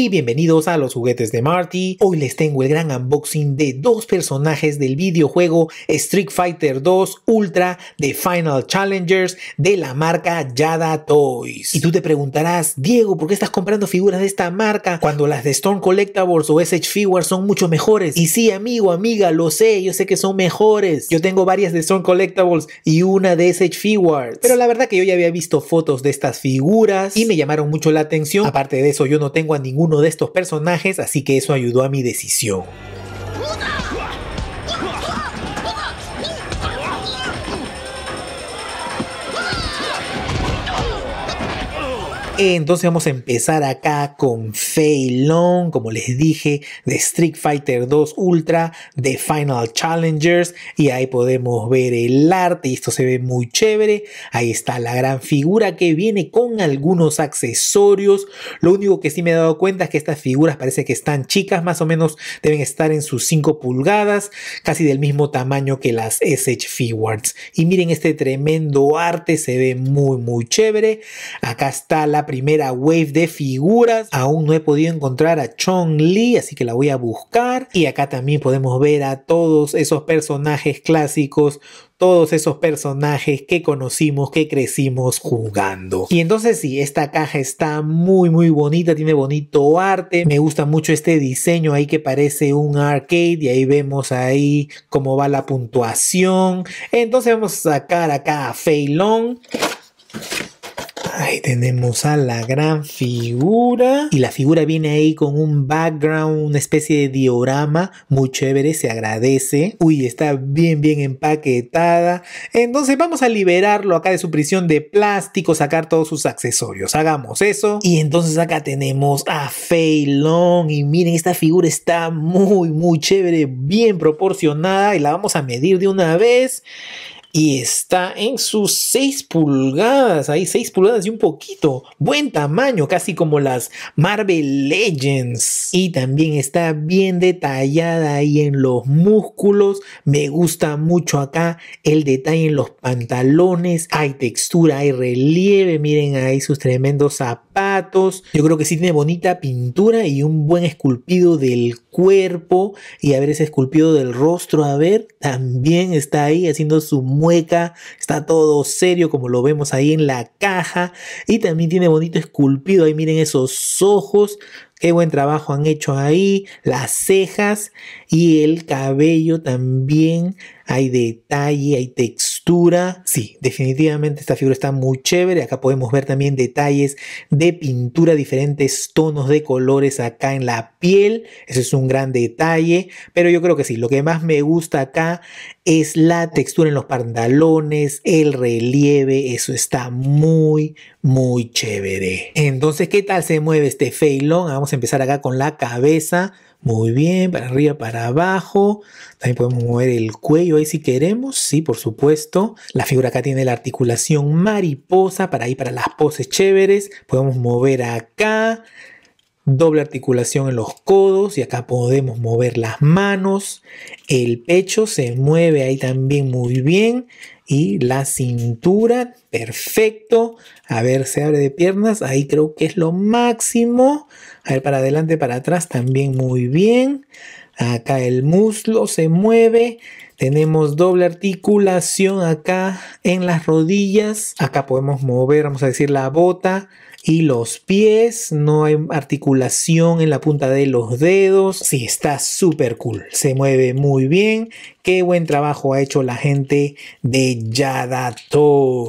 y bienvenidos a los juguetes de Marty. Hoy les tengo el gran unboxing de dos personajes del videojuego Street Fighter 2 Ultra de Final Challengers de la marca Yada Toys. Y tú te preguntarás, Diego, ¿por qué estás comprando figuras de esta marca cuando las de Storm Collectables o SH Figures son mucho mejores? Y sí, amigo, amiga, lo sé, yo sé que son mejores. Yo tengo varias de Storm Collectables y una de SH Figures. Pero la verdad que yo ya había visto fotos de estas figuras y me llamaron mucho la atención. Aparte de eso, yo no tengo a ningún uno de estos personajes, así que eso ayudó a mi decisión. Entonces vamos a empezar acá con Fei como les dije, de Street Fighter 2 Ultra, de Final Challengers, y ahí podemos ver el arte, y esto se ve muy chévere. Ahí está la gran figura que viene con algunos accesorios. Lo único que sí me he dado cuenta es que estas figuras parece que están chicas, más o menos deben estar en sus 5 pulgadas, casi del mismo tamaño que las SH Figuarts. Y miren este tremendo arte, se ve muy, muy chévere. Acá está la primera wave de figuras. Aún no he podido encontrar a Chong Li, así que la voy a buscar. Y acá también podemos ver a todos esos personajes clásicos todos esos personajes que conocimos, que crecimos jugando. Y entonces sí, esta caja está muy muy bonita, tiene bonito arte, me gusta mucho este diseño ahí que parece un arcade y ahí vemos ahí cómo va la puntuación. Entonces vamos a sacar acá a Long. Ahí tenemos a la gran figura. Y la figura viene ahí con un background, una especie de diorama muy chévere, se agradece. Uy, está bien, bien empaquetada. Entonces vamos a liberarlo acá de su prisión de plástico, sacar todos sus accesorios. Hagamos eso. Y entonces acá tenemos a Fei Y miren, esta figura está muy, muy chévere, bien proporcionada. Y la vamos a medir de una vez y está en sus 6 pulgadas, ahí 6 pulgadas y un poquito, buen tamaño, casi como las Marvel Legends. Y también está bien detallada ahí en los músculos, me gusta mucho acá el detalle en los pantalones, hay textura, hay relieve, miren ahí sus tremendos zapatos. Yo creo que sí tiene bonita pintura y un buen esculpido del cuerpo y a ver ese esculpido del rostro, a ver, también está ahí haciendo su mueca, está todo serio como lo vemos ahí en la caja y también tiene bonito esculpido ahí, miren esos ojos, qué buen trabajo han hecho ahí, las cejas y el cabello también, hay detalle, hay textura Sí, definitivamente esta figura está muy chévere. Acá podemos ver también detalles de pintura, diferentes tonos de colores acá en la piel. Eso es un gran detalle. Pero yo creo que sí, lo que más me gusta acá es la textura en los pantalones, el relieve. Eso está muy, muy chévere. Entonces, ¿qué tal se mueve este Feilón? Vamos a empezar acá con la cabeza. Muy bien, para arriba, para abajo. También podemos mover el cuello ahí si queremos. Sí, por supuesto. La figura acá tiene la articulación mariposa para ir para las poses chéveres. Podemos mover acá doble articulación en los codos y acá podemos mover las manos, el pecho se mueve ahí también muy bien y la cintura, perfecto, a ver, se abre de piernas, ahí creo que es lo máximo, a ver, para adelante, para atrás también muy bien, acá el muslo se mueve, tenemos doble articulación acá en las rodillas, acá podemos mover, vamos a decir, la bota, y los pies, no hay articulación en la punta de los dedos. Sí, está súper cool, se mueve muy bien. Qué buen trabajo ha hecho la gente de Yada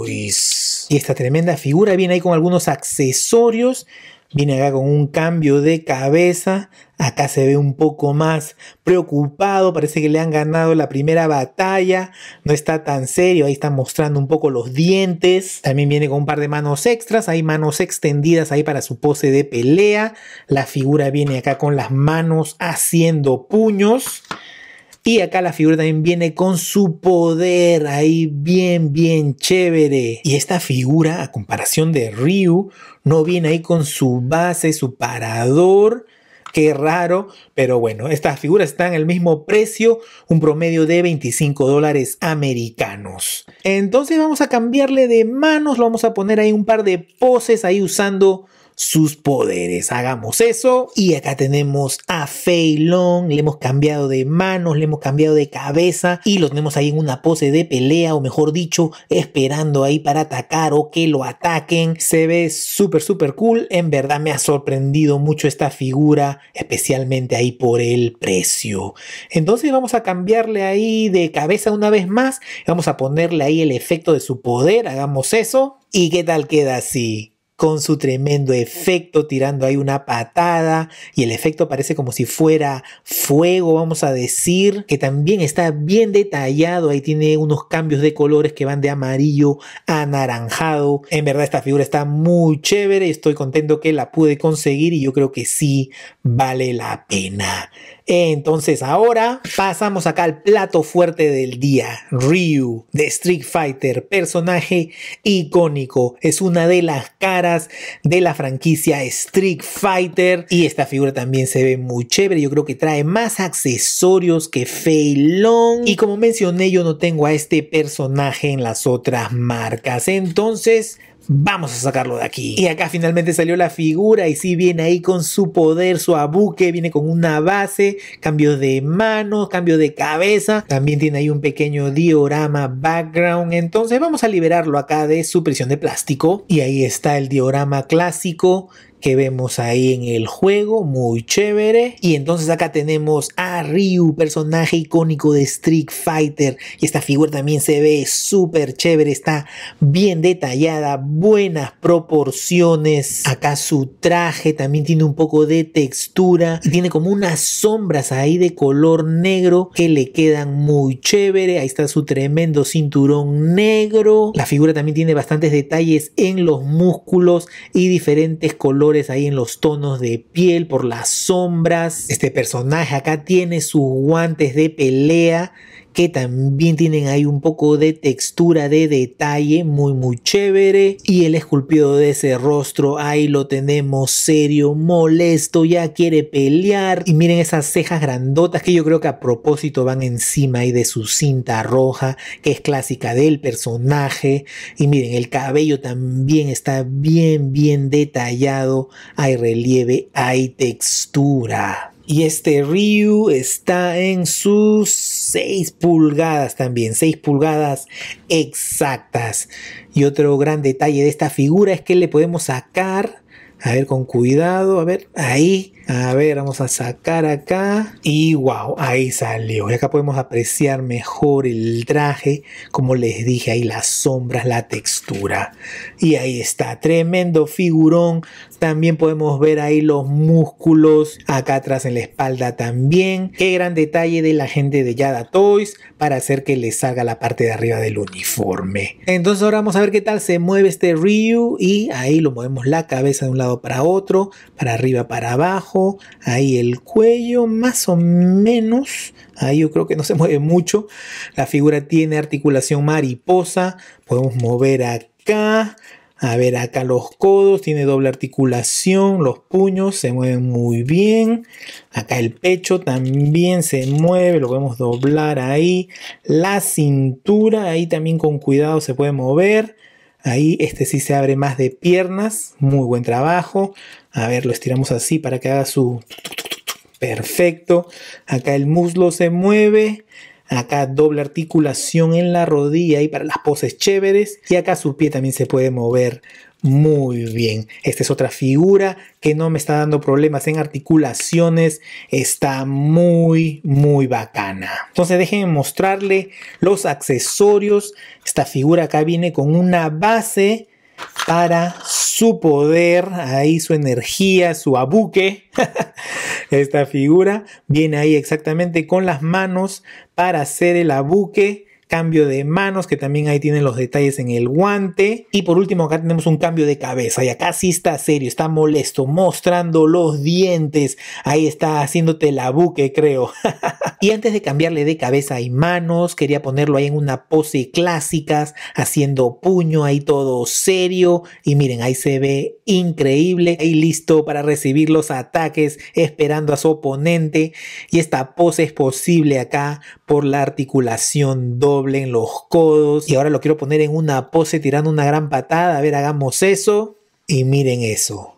Y esta tremenda figura viene ahí con algunos accesorios Viene acá con un cambio de cabeza. Acá se ve un poco más preocupado. Parece que le han ganado la primera batalla. No está tan serio. Ahí está mostrando un poco los dientes. También viene con un par de manos extras. Hay manos extendidas ahí para su pose de pelea. La figura viene acá con las manos haciendo puños. Y acá la figura también viene con su poder ahí bien, bien chévere. Y esta figura, a comparación de Ryu, no viene ahí con su base, su parador. Qué raro, pero bueno, estas figuras están al mismo precio, un promedio de 25 dólares americanos. Entonces vamos a cambiarle de manos, lo vamos a poner ahí un par de poses ahí usando sus poderes. Hagamos eso. Y acá tenemos a Fei Le hemos cambiado de manos, le hemos cambiado de cabeza y lo tenemos ahí en una pose de pelea, o mejor dicho, esperando ahí para atacar o que lo ataquen. Se ve súper, súper cool. En verdad me ha sorprendido mucho esta figura, especialmente ahí por el precio. Entonces vamos a cambiarle ahí de cabeza una vez más. Vamos a ponerle ahí el efecto de su poder. Hagamos eso. ¿Y qué tal queda así? con su tremendo efecto, tirando ahí una patada y el efecto parece como si fuera fuego, vamos a decir, que también está bien detallado, ahí tiene unos cambios de colores que van de amarillo a anaranjado. En verdad esta figura está muy chévere, estoy contento que la pude conseguir y yo creo que sí vale la pena. Entonces ahora pasamos acá al plato fuerte del día, Ryu de Street Fighter, personaje icónico, es una de las caras de la franquicia Street Fighter y esta figura también se ve muy chévere, yo creo que trae más accesorios que Fei y como mencioné yo no tengo a este personaje en las otras marcas, entonces vamos a sacarlo de aquí. Y acá finalmente salió la figura y sí viene ahí con su poder, su abuque, viene con una base, cambio de manos, cambio de cabeza, también tiene ahí un pequeño diorama background, entonces vamos a liberarlo acá de su prisión de plástico y ahí está el diorama clásico que vemos ahí en el juego, muy chévere. Y entonces acá tenemos a Ryu, personaje icónico de Street Fighter. Y esta figura también se ve súper chévere, está bien detallada, buenas proporciones. Acá su traje también tiene un poco de textura y tiene como unas sombras ahí de color negro que le quedan muy chévere. Ahí está su tremendo cinturón negro. La figura también tiene bastantes detalles en los músculos y diferentes colores ahí en los tonos de piel, por las sombras. Este personaje acá tiene sus guantes de pelea que también tienen ahí un poco de textura de detalle muy muy chévere y el esculpido de ese rostro ahí lo tenemos serio molesto ya quiere pelear y miren esas cejas grandotas que yo creo que a propósito van encima ahí de su cinta roja que es clásica del personaje y miren el cabello también está bien bien detallado hay relieve hay textura y este Ryu está en sus 6 pulgadas también, 6 pulgadas exactas. Y otro gran detalle de esta figura es que le podemos sacar, a ver con cuidado, a ver, ahí a ver, vamos a sacar acá. Y wow, ahí salió. Y acá podemos apreciar mejor el traje. Como les dije, ahí las sombras, la textura. Y ahí está, tremendo figurón. También podemos ver ahí los músculos. Acá atrás en la espalda también. Qué gran detalle de la gente de Yada Toys para hacer que les salga la parte de arriba del uniforme. Entonces ahora vamos a ver qué tal se mueve este Ryu. Y ahí lo movemos la cabeza de un lado para otro. Para arriba, para abajo ahí el cuello, más o menos. Ahí yo creo que no se mueve mucho. La figura tiene articulación mariposa. Podemos mover acá. A ver, acá los codos, tiene doble articulación, los puños se mueven muy bien. Acá el pecho también se mueve, lo podemos doblar ahí. La cintura, ahí también con cuidado se puede mover. Ahí este sí se abre más de piernas. Muy buen trabajo. A ver, lo estiramos así para que haga su... Perfecto. Acá el muslo se mueve. Acá doble articulación en la rodilla y para las poses chéveres. Y acá su pie también se puede mover muy bien, esta es otra figura que no me está dando problemas en articulaciones, está muy, muy bacana. Entonces déjenme mostrarle los accesorios. Esta figura acá viene con una base para su poder, ahí su energía, su abuque. Esta figura viene ahí exactamente con las manos para hacer el abuque cambio de manos, que también ahí tienen los detalles en el guante. Y por último, acá tenemos un cambio de cabeza. Y acá sí está serio, está molesto, mostrando los dientes. Ahí está haciéndote la buque, creo. y antes de cambiarle de cabeza y manos, quería ponerlo ahí en una pose clásicas, haciendo puño ahí todo serio. Y miren, ahí se ve increíble. Ahí listo para recibir los ataques, esperando a su oponente. Y esta pose es posible acá por la articulación doble Doblen los codos y ahora lo quiero poner en una pose tirando una gran patada. A ver, hagamos eso y miren eso.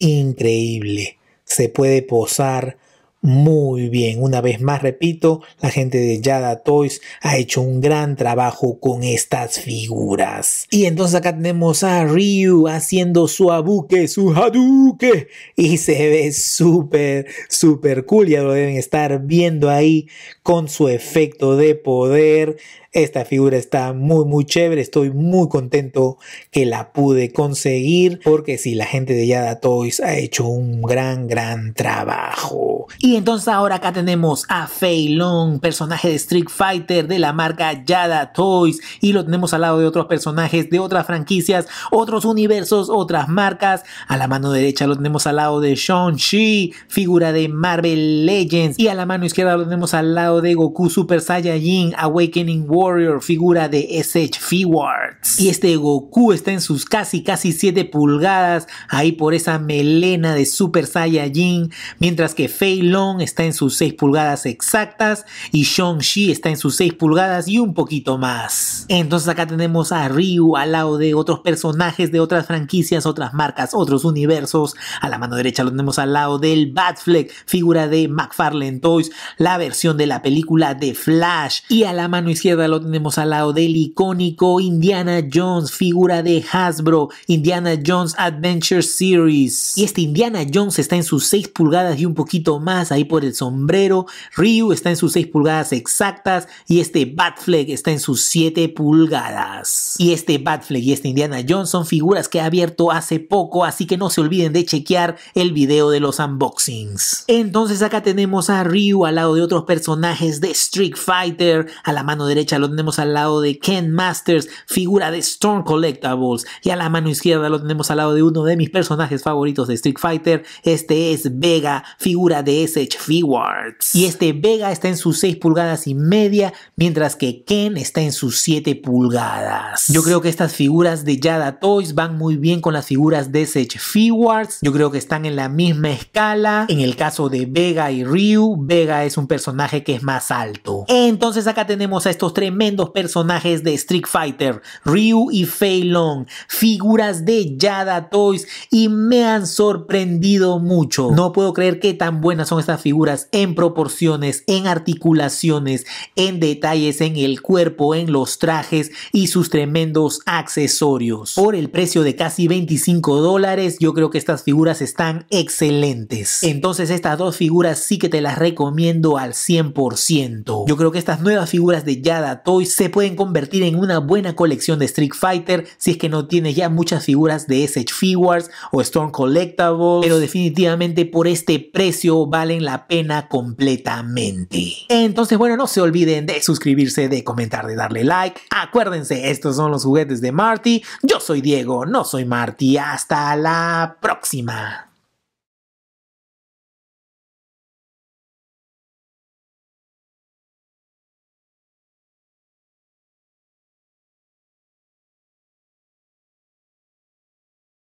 Increíble. Se puede posar muy bien. Una vez más, repito, la gente de Yada Toys ha hecho un gran trabajo con estas figuras. Y entonces acá tenemos a Ryu haciendo su abuque, su haduke. Y se ve súper, súper cool. Ya lo deben estar viendo ahí con su efecto de poder. Esta figura está muy muy chévere, estoy muy contento que la pude conseguir porque si la gente de Yada Toys ha hecho un gran gran trabajo. Y entonces ahora acá tenemos a Fei Long, personaje de Street Fighter de la marca Yada Toys y lo tenemos al lado de otros personajes de otras franquicias, otros universos, otras marcas. A la mano derecha lo tenemos al lado de Shang-Chi, figura de Marvel Legends y a la mano izquierda lo tenemos al lado de Goku Super Saiyajin Awakening World figura de SH Figuarts. Y este Goku está en sus casi casi 7 pulgadas, ahí por esa melena de Super Saiyajin, mientras que Fei Long está en sus 6 pulgadas exactas y Shang-Chi está en sus 6 pulgadas y un poquito más. Entonces acá tenemos a Ryu al lado de otros personajes de otras franquicias, otras marcas, otros universos. A la mano derecha lo tenemos al lado del Batfleck, figura de McFarlane Toys, la versión de la película de Flash. Y a la mano izquierda tenemos al lado del icónico Indiana Jones, figura de Hasbro, Indiana Jones Adventure Series. Y este Indiana Jones está en sus 6 pulgadas y un poquito más ahí por el sombrero. Ryu está en sus 6 pulgadas exactas y este Batfleck está en sus 7 pulgadas. Y este Batfleck y este Indiana Jones son figuras que ha abierto hace poco, así que no se olviden de chequear el video de los unboxings. Entonces acá tenemos a Ryu al lado de otros personajes de Street Fighter, a la mano derecha lo tenemos al lado de Ken Masters, figura de Storm Collectibles. Y a la mano izquierda lo tenemos al lado de uno de mis personajes favoritos de Street Fighter. Este es Vega, figura de SH Figuarts. Y este Vega está en sus 6 pulgadas y media, mientras que Ken está en sus 7 pulgadas. Yo creo que estas figuras de Yada Toys van muy bien con las figuras de SH Figuarts. Yo creo que están en la misma escala. En el caso de Vega y Ryu, Vega es un personaje que es más alto. Entonces acá tenemos a estos tres tremendos personajes de Street Fighter, Ryu y Fei Long, figuras de Yada Toys y me han sorprendido mucho. No puedo creer que tan buenas son estas figuras en proporciones, en articulaciones, en detalles en el cuerpo, en los trajes y sus tremendos accesorios. Por el precio de casi 25 dólares, yo creo que estas figuras están excelentes. Entonces estas dos figuras sí que te las recomiendo al 100%. Yo creo que estas nuevas figuras de Yada Toys se pueden convertir en una buena colección de Street Fighter si es que no tiene ya muchas figuras de SH Figures o Storm Collectibles, pero definitivamente por este precio valen la pena completamente. Entonces, bueno, no se olviden de suscribirse, de comentar, de darle like. Acuérdense, estos son los juguetes de Marty. Yo soy Diego, no soy Marty. Hasta la próxima.